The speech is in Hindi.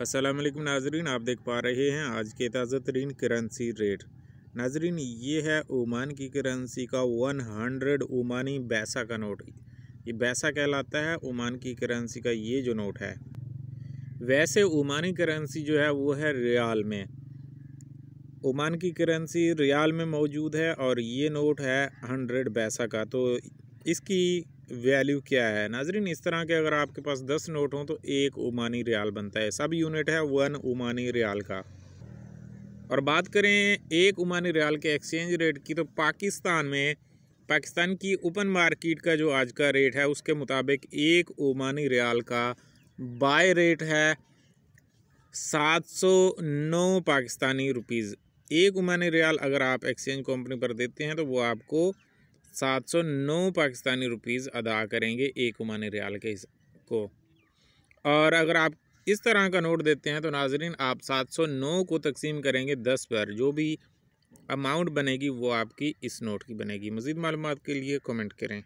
अस्सलाम वालेकुम नाजरीन आप देख पा रहे हैं आज के ताज़ा तरीन करेंसी रेट नाजरीन ये है ओमान की करेंसी का वन हंड्रेड ओमानी बैसा का नोट ये बैसा कहलाता है ओमान की करेंसी का ये जो नोट है वैसे ओमानी करेंसी जो है वो है रियाल में ओमान की करेंसी रियाल में मौजूद है और ये नोट है हंड्रेड बैसा का तो इसकी वैल्यू क्या है नाजरीन इस तरह के अगर आपके पास दस नोट हों तो एक ओमानी रियाल बनता है सब यूनिट है वन ओमानी रियाल का और बात करें एक ओमानी रियाल के एक्सचेंज रेट की तो पाकिस्तान में पाकिस्तान की ओपन मार्केट का जो आज का रेट है उसके मुताबिक एक ओमानी रियाल का बाय रेट है सात सौ नौ पाकिस्तानी रुपीज़ एक ओमानी रियाल अगर आप एक्सचेंज कंपनी पर देते हैं तो वो आपको सात सौ नौ पाकिस्तानी रुपीज़ अदा करेंगे एक उमान रियाल के को और अगर आप इस तरह का नोट देते हैं तो नाजरीन आप सात सौ नौ को तकसीम करेंगे दस पर जो भी अमाउंट बनेगी वो आपकी इस नोट की बनेगी मज़ीद मालूम के लिए कमेंट करें